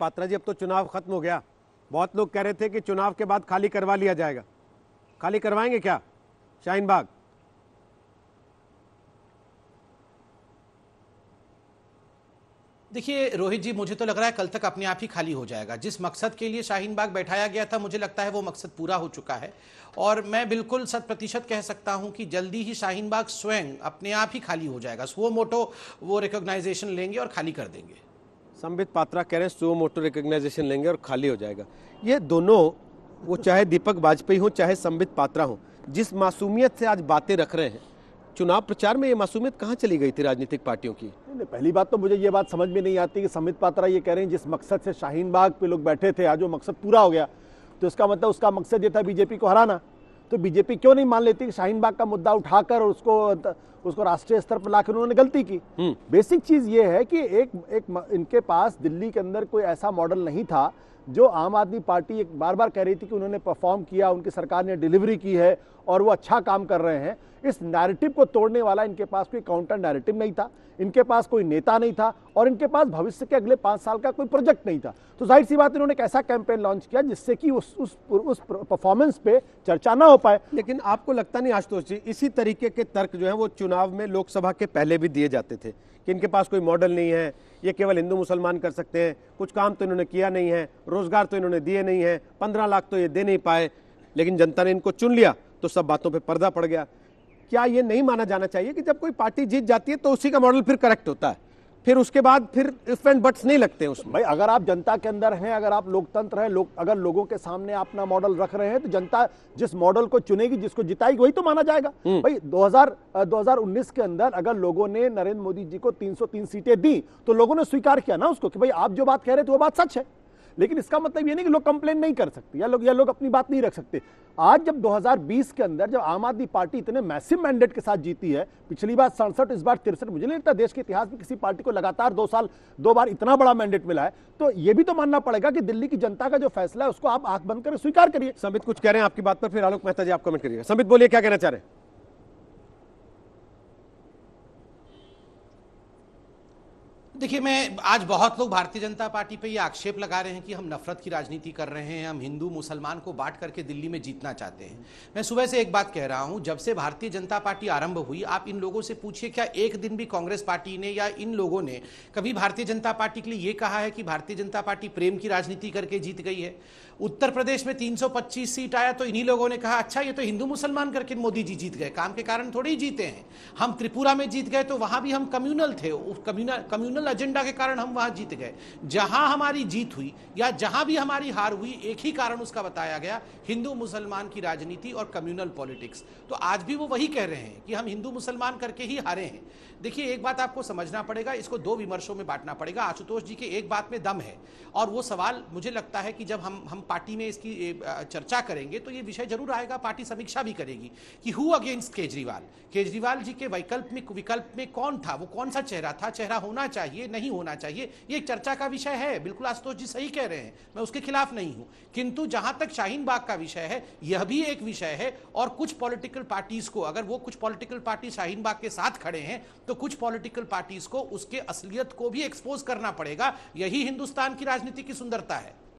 पात्रा जी अब तो चुनाव खत्म हो गया बहुत लोग कह रहे थे कि चुनाव के बाद खाली करवा लिया जाएगा खाली करवाएंगे क्या शाहीन बाग देखिए रोहित जी मुझे तो लग रहा है कल तक अपने आप ही खाली हो जाएगा जिस मकसद के लिए शाहीन बाग बैठाया गया था मुझे लगता है वो मकसद पूरा हो चुका है और मैं बिल्कुल शत प्रतिशत कह सकता हूं कि जल्दी ही शाहीन बाग स्वयं अपने आप ही खाली हो जाएगा वो मोटो वो रिकॉग्नाइजेशन लेंगे और खाली कर देंगे संबित पात्रा कह रहे हैं सुओ मोटो रिकग्नाइजेशन लेंगे और खाली हो जाएगा ये दोनों वो चाहे दीपक वाजपेयी हो चाहे संबित पात्रा हो जिस मासूमियत से आज बातें रख रहे हैं चुनाव प्रचार में ये मासूमियत कहाँ चली गई थी राजनीतिक पार्टियों की पहली बात तो मुझे ये बात समझ में नहीं आती कि संबित पात्रा ये कह रहे हैं जिस मकसद से शाहीन बाग पे लोग बैठे थे आज वो मकसद पूरा हो गया तो इसका मतलब उसका मकसद ये था बीजेपी को हराना तो बीजेपी क्यों नहीं मान लेती कि शाहीन बाग का मुद्दा उठाकर और उसको उसको राष्ट्रीय स्तर पर लाकर उन्होंने गलती की हम्म। बेसिक चीज ये है कि एक एक इनके पास दिल्ली के अंदर कोई ऐसा मॉडल नहीं था जो आम आदमी पार्टी एक बार बार कह रही थी कि उन्होंने परफॉर्म किया उनकी सरकार ने डिलीवरी की है और वो अच्छा काम कर रहे हैं इस नैरेटिव को तोड़ने वाला इनके पास कोई काउंटर नैरेटिव नहीं था इनके पास कोई नेता नहीं था और इनके पास भविष्य के अगले पांच साल का कोई प्रोजेक्ट नहीं था तो जाहिर सी बात इन्होंने एक ऐसा कैंपेन लॉन्च किया जिससे कि उस उस उस परफॉर्मेंस पे चर्चा ना हो पाए लेकिन आपको लगता नहीं आशुतोष जी इसी तरीके के तर्क जो है वो चुन चुनाव में लोकसभा के पहले भी दिए जाते थे कि इनके पास कोई मॉडल नहीं है ये केवल हिंदू मुसलमान कर सकते हैं कुछ काम तो इन्होंने किया नहीं है रोजगार तो इन्होंने दिए नहीं है पंद्रह लाख तो ये दे नहीं पाए लेकिन जनता ने इनको चुन लिया तो सब बातों पर पर्दा पड़ गया क्या ये नहीं माना जाना चाहिए कि जब कोई पार्टी जीत जाती है तो उसी का मॉडल फिर करेक्ट होता है फिर उसके बाद फिर इफ एंड बट्स नहीं लगते उसमें भाई अगर आप जनता के अंदर हैं अगर आप लोकतंत्र हैं लोग अगर लोगों के सामने अपना मॉडल रख रहे हैं तो जनता जिस मॉडल को चुनेगी जिसको जिताएगी वही तो माना जाएगा हम्म। भाई 2000 2019 के अंदर अगर लोगों ने नरेंद्र मोदी जी को 303 सीटें दी तो लोगों ने स्वीकार किया ना उसको कि भाई आप जो बात कह रहे थे वो बात सच है लेकिन इसका मतलब ये नहीं कि लोग कंप्लेन नहीं कर सकते या लोग या लोग अपनी बात नहीं रख सकते आज जब 2020 के अंदर जब आम आदमी पार्टी इतने मैसिव मैंडेट के साथ जीती है पिछली बार सड़सठ इस बार तिरसठ मुझे नहीं लगता देश के इतिहास में किसी पार्टी को लगातार दो साल दो बार इतना बड़ा मैंडेट मिला है तो ये भी तो मानना पड़ेगा कि दिल्ली की जनता का जो फैसला है उसको आप आंख बंद कर स्वीकार करिए समित कुछ कह रहे हैं आपकी बात पर फिर आलोक मेहता जी आप कमेंट करिए समित बोलिए क्या कहना चाह रहे हैं देखिए मैं आज बहुत लोग भारतीय जनता पार्टी पे ये आक्षेप लगा रहे हैं कि हम नफरत की राजनीति कर रहे हैं हम हिंदू मुसलमान को बांट करके दिल्ली में जीतना चाहते हैं मैं सुबह से एक बात कह रहा हूं जब से भारतीय जनता पार्टी आरंभ हुई आप इन लोगों से पूछिए क्या एक दिन भी कांग्रेस पार्टी ने या इन लोगों ने कभी भारतीय जनता पार्टी के लिए ये कहा है कि भारतीय जनता पार्टी प्रेम की राजनीति करके जीत गई है उत्तर प्रदेश में तीन सीट आया तो इन्हीं लोगों ने कहा अच्छा ये तो हिंदू मुसलमान करके मोदी जी जीत गए काम के कारण थोड़े ही जीते हैं हम त्रिपुरा में जीत गए तो वहां भी हम कम्यूनल थे कम्यूनल एजेंडा के कारण हम वहां जीत गए जहां हमारी जीत हुई या जहां भी हमारी हार हुई एक ही कारण उसका बताया गया हिंदू मुसलमान की राजनीति और कम्युनल पॉलिटिक्स तो आज भी वो वही कह रहे हैं कि हम हिंदू मुसलमान करके ही हारे हैं देखिए एक बात आपको समझना पड़ेगा इसको दो विमर्शों में बांटना पड़ेगा आशुतोष जी के एक बात में दम है और वो सवाल मुझे लगता है कि जब हम हम पार्टी में इसकी चर्चा करेंगे तो ये विषय जरूर आएगा पार्टी समीक्षा भी करेगी कि हु अगेंस्ट केजरीवाल केजरीवाल जी के वैकल्पिक विकल्प में कौन था वो कौन सा चेहरा था चेहरा होना चाहिए चाहिए नहीं होना चाहिए ये चर्चा का विषय है बिल्कुल आशुतोष जी सही कह रहे हैं मैं उसके खिलाफ नहीं हूं किंतु जहां तक शाहीन बाग का विषय है यह भी एक विषय है और कुछ पॉलिटिकल पार्टीज को अगर वो कुछ पॉलिटिकल पार्टी शाहीन बाग के साथ खड़े हैं तो कुछ पॉलिटिकल पार्टीज को उसके असलियत को भी एक्सपोज करना पड़ेगा यही हिंदुस्तान की राजनीति की सुंदरता है